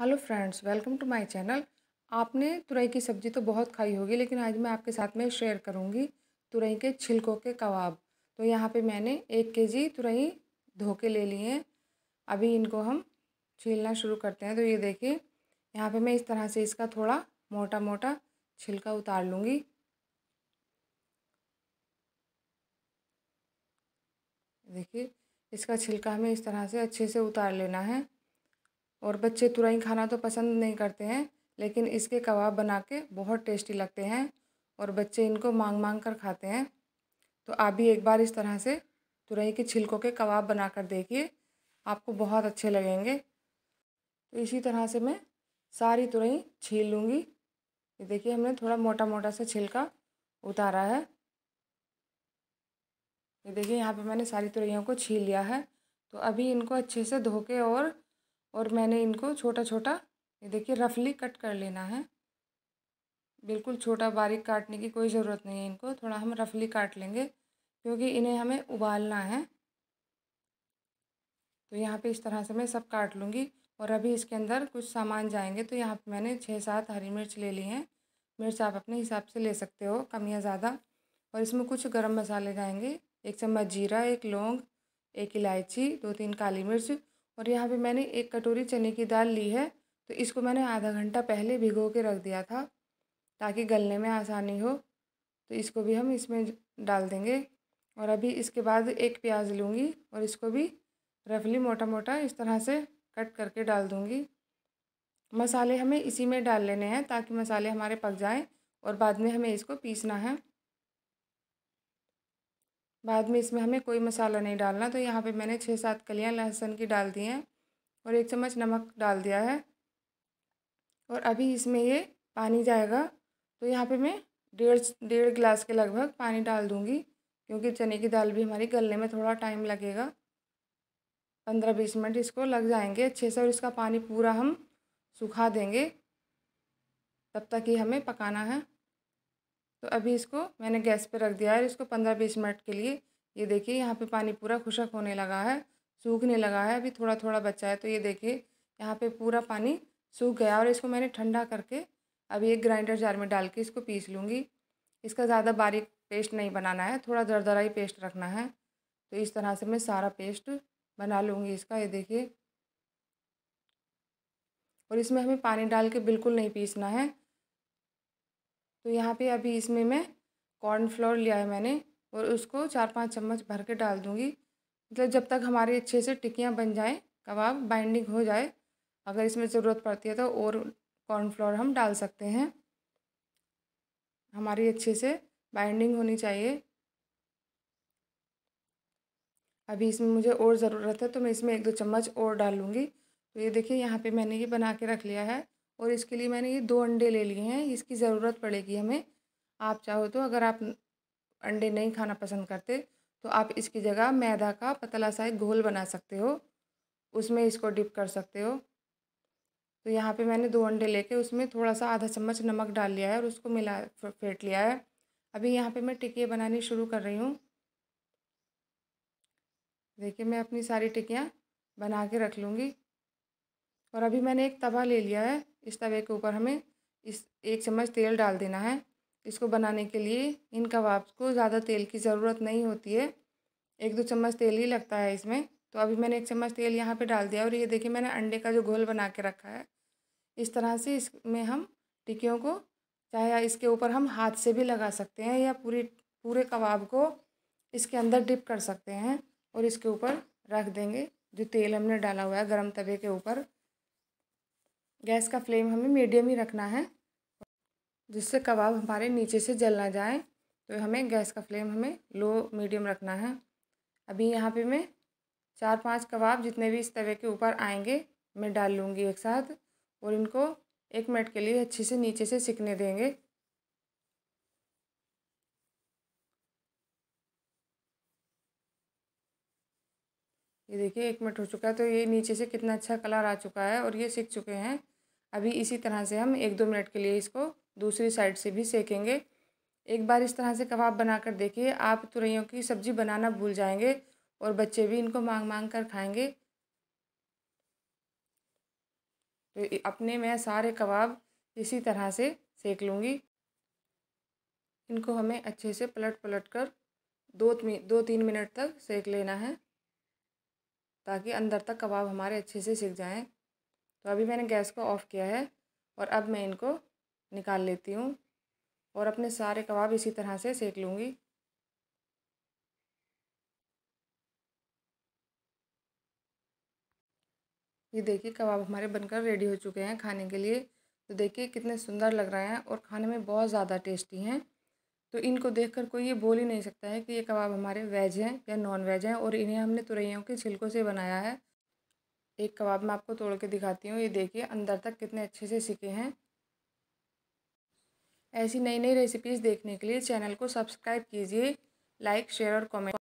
hello friends welcome to my channel आपने तुरई की सब्ज़ी तो बहुत खाई होगी लेकिन आज मैं आपके साथ में शेयर करूंगी तुरई के छिलकों के कबाब तो यहाँ पे मैंने एक के जी तुरई धो के ले लिए हैं अभी इनको हम छीलना शुरू करते हैं तो ये देखिए यहाँ पे मैं इस तरह से इसका थोड़ा मोटा मोटा छिलका उतार लूँगी देखिए इसका छिलका हमें इस तरह से अच्छे से उतार लेना है और बच्चे तुरई खाना तो पसंद नहीं करते हैं लेकिन इसके कबाब बना के बहुत टेस्टी लगते हैं और बच्चे इनको मांग मांग कर खाते हैं तो आप भी एक बार इस तरह से तुरई के छिलकों के कबाब बना कर देखिए आपको बहुत अच्छे लगेंगे तो इसी तरह से मैं सारी तुरई छील लूँगी ये देखिए हमने थोड़ा मोटा मोटा सा छिलका उतारा है ये देखिए यहाँ पे मैंने सारी तुरैयों को छील लिया है तो अभी इनको अच्छे से धो के और और मैंने इनको छोटा छोटा ये देखिए रफली कट कर लेना है बिल्कुल छोटा बारीक काटने की कोई ज़रूरत नहीं है इनको थोड़ा हम रफली काट लेंगे क्योंकि इन्हें हमें उबालना है तो यहाँ पे इस तरह से मैं सब काट लूँगी और अभी इसके अंदर कुछ सामान जाएंगे तो यहाँ पे मैंने छः सात हरी मिर्च ले ली हैं मिर्च आप अपने हिसाब से ले सकते हो कम या ज़्यादा और इसमें कुछ गर्म मसाले जाएंगे एक चम्मच जीरा एक लौंग एक इलायची दो तीन काली मिर्च और यहाँ पे मैंने एक कटोरी चने की दाल ली है तो इसको मैंने आधा घंटा पहले भिगो के रख दिया था ताकि गलने में आसानी हो तो इसको भी हम इसमें डाल देंगे और अभी इसके बाद एक प्याज लूँगी और इसको भी रफली मोटा मोटा इस तरह से कट करके डाल दूँगी मसाले हमें इसी में डाल लेने हैं ताकि मसाले हमारे पक जाएँ और बाद में हमें इसको पीसना है बाद में इसमें हमें कोई मसाला नहीं डालना तो यहाँ पे मैंने छः सात कलियाँ लहसुन की डाल दी हैं और एक चम्मच नमक डाल दिया है और अभी इसमें ये पानी जाएगा तो यहाँ पे मैं डेढ़ डेढ़ गिलास के लगभग पानी डाल दूँगी क्योंकि चने की दाल भी हमारी गलने में थोड़ा टाइम लगेगा पंद्रह बीस मिनट इसको लग जाएंगे अच्छे से और इसका पानी पूरा हम सुखा देंगे तब तक ही हमें पकाना है तो अभी इसको मैंने गैस पर रख दिया है और इसको पंद्रह बीस मिनट के लिए ये देखिए यहाँ पर पानी पूरा खुशक होने लगा है सूखने लगा है अभी थोड़ा थोड़ा बचा है तो ये देखिए यहाँ पे पूरा पानी सूख गया और इसको मैंने ठंडा करके अभी एक ग्राइंडर जार में डाल के इसको पीस लूँगी इसका ज़्यादा बारीक पेस्ट नहीं बनाना है थोड़ा दरदरा ही पेस्ट रखना है तो इस तरह से मैं सारा पेस्ट बना लूँगी इसका ये देखिए और इसमें हमें पानी डाल के बिल्कुल नहीं पीसना है तो यहाँ पे अभी इसमें मैं कॉर्नफ्लोर लिया है मैंने और उसको चार पाँच चम्मच भर के डाल दूँगी मतलब जब तक हमारी अच्छे से टिकियाँ बन जाएँ कबाब बाइंडिंग हो जाए अगर इसमें ज़रूरत पड़ती है तो और कॉर्नफ्लोर हम डाल सकते हैं हमारी अच्छे से बाइंडिंग होनी चाहिए अभी इसमें मुझे और ज़रूरत है तो मैं इसमें एक दो चम्मच और डालूँगी तो ये देखिए यहाँ पे मैंने ये बना के रख लिया है और इसके लिए मैंने ये दो अंडे ले लिए हैं इसकी ज़रूरत पड़ेगी हमें आप चाहो तो अगर आप अंडे नहीं खाना पसंद करते तो आप इसकी जगह मैदा का पतला सा एक घोल बना सकते हो उसमें इसको डिप कर सकते हो तो यहाँ पे मैंने दो अंडे लेके उसमें थोड़ा सा आधा चम्मच नमक डाल लिया है और उसको मिला फेंट लिया है अभी यहाँ पे मैं टिकिए बनानी शुरू कर रही हूँ देखिए मैं अपनी सारी टिकियाँ बना के रख लूँगी और अभी मैंने एक तवा ले लिया है इस तवे के ऊपर हमें इस एक चम्मच तेल डाल देना है इसको बनाने के लिए इन कबाब को ज़्यादा तेल की ज़रूरत नहीं होती है एक दो चम्मच तेल ही लगता है इसमें तो अभी मैंने एक चम्मच तेल यहाँ पे डाल दिया और ये देखिए मैंने अंडे का जो घोल बना के रखा है इस तरह से इसमें हम टिक्कियों को चाहे इसके ऊपर हम हाथ से भी लगा सकते हैं या पूरी पूरे कबाब को इसके अंदर डिप कर सकते हैं और इसके ऊपर रख देंगे जो तेल हमने डाला हुआ है गर्म तवे के ऊपर गैस का फ्लेम हमें मीडियम ही रखना है जिससे कबाब हमारे नीचे से जल ना जाए तो हमें गैस का फ्लेम हमें लो मीडियम रखना है अभी यहाँ पे मैं चार पांच कबाब जितने भी इस तवे के ऊपर आएंगे मैं डाल लूँगी एक साथ और इनको एक मिनट के लिए अच्छे से नीचे से सिकने देंगे ये देखिए एक मिनट हो चुका है तो ये नीचे से कितना अच्छा कलर आ चुका है और ये सीख चुके हैं अभी इसी तरह से हम एक दो मिनट के लिए इसको दूसरी साइड से भी सेकेंगे एक बार इस तरह से कबाब बना कर देखिए आप तुरैयों की सब्ज़ी बनाना भूल जाएंगे और बच्चे भी इनको मांग मांग कर खाएंगे तो अपने मैं सारे कबाब इसी तरह से सेक लूँगी इनको हमें अच्छे से पलट पलट कर दो दो तीन मिनट तक सेक लेना है ताकि अंदर तक कबाब हमारे अच्छे से सिक जाएँ तो अभी मैंने गैस को ऑफ़ किया है और अब मैं इनको निकाल लेती हूँ और अपने सारे कबाब इसी तरह से सेक लूँगी ये देखिए कबाब हमारे बनकर रेडी हो चुके हैं खाने के लिए तो देखिए कितने सुंदर लग रहे हैं और खाने में बहुत ज़्यादा टेस्टी हैं तो इनको देखकर कोई ये बोल ही नहीं सकता है कि ये कबाब हमारे वेज हैं या नॉन वेज हैं और इन्हें हमने तुरैयों के छिलकों से बनाया है एक कबाब मैं आपको तोड़ के दिखाती हूँ ये देखिए अंदर तक कितने अच्छे से सीखे हैं ऐसी नई नई रेसिपीज़ देखने के लिए चैनल को सब्सक्राइब कीजिए लाइक शेयर और कमेंट